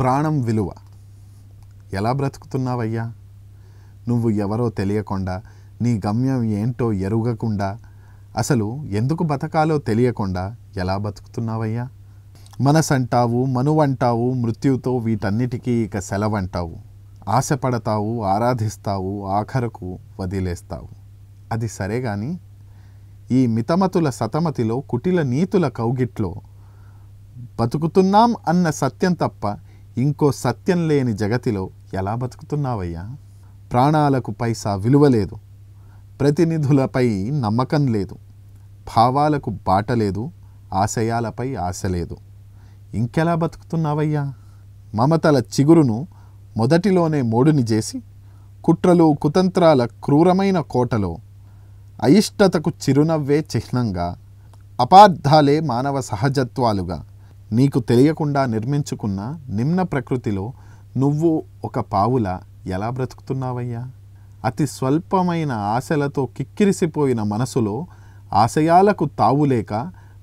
ప్రాణం విలువ ఎలా బ్రతుకుతున్నావయ్యా నువ్వు ఎవరో తెలియకుండా నీ గమ్యం ఏంటో ఎరుగకుండా అసలు ఎందుకు బతకాలో తెలియకుండా ఎలా బతుకుతున్నావయ్యా మనసంటావు మనువంటావు మృత్యుతో వీటన్నిటికీ ఇక సెలవంటావు ఆశపడతావు ఆరాధిస్తావు ఆఖరకు వదిలేస్తావు అది సరే కానీ ఈ మితమతుల సతమతిలో కుటిల నీతుల కౌగిట్లో బతుకుతున్నాం అన్న సత్యం తప్ప ఇంకో సత్యం లేని జగతిలో ఎలా బతుకుతున్నావయ్యా ప్రాణాలకు పైసా విలువ లేదు ప్రతినిధులపై నమ్మకం లేదు భావాలకు బాట లేదు ఆశయాలపై ఆశ లేదు ఇంకెలా బతుకుతున్నావయ్యా మమతల చిగురును మొదటిలోనే మోడుని చేసి కుట్రలు కుతంత్రాల క్రూరమైన కోటలో అయిష్టతకు చిరునవ్వే చిహ్నంగా అపార్థాలే మానవ సహజత్వాలుగా నీకు తెలియకుండా నిర్మించుకున్న నిమ్న ప్రకృతిలో నువ్వు ఒక పావుల ఎలా బ్రతుకుతున్నావయ్యా అతి స్వల్పమైన ఆశలతో కిక్కిరిసిపోయిన మనసులో ఆశయాలకు తావులేక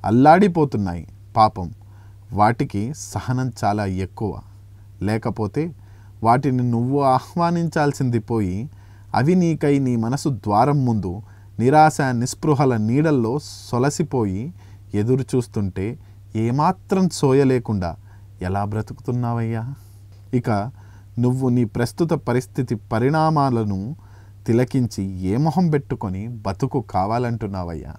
అల్లాడిపోతున్నాయి పాపం వాటికి సహనం చాలా ఎక్కువ లేకపోతే వాటిని నువ్వు ఆహ్వానించాల్సింది పోయి అవి నీకై నీ మనసు ద్వారం ముందు నిరాశ నిస్పృహల నీడల్లో సొలసిపోయి ఎదురు చూస్తుంటే ఏమాత్రం చోయలేకుండా ఎలా బ్రతుకుతున్నావయ్యా ఇక నువ్వు నీ ప్రస్తుత పరిస్థితి పరిణామాలను తిలకించి ఏ మొహం పెట్టుకొని బతుకు కావాలంటున్నావయ్యా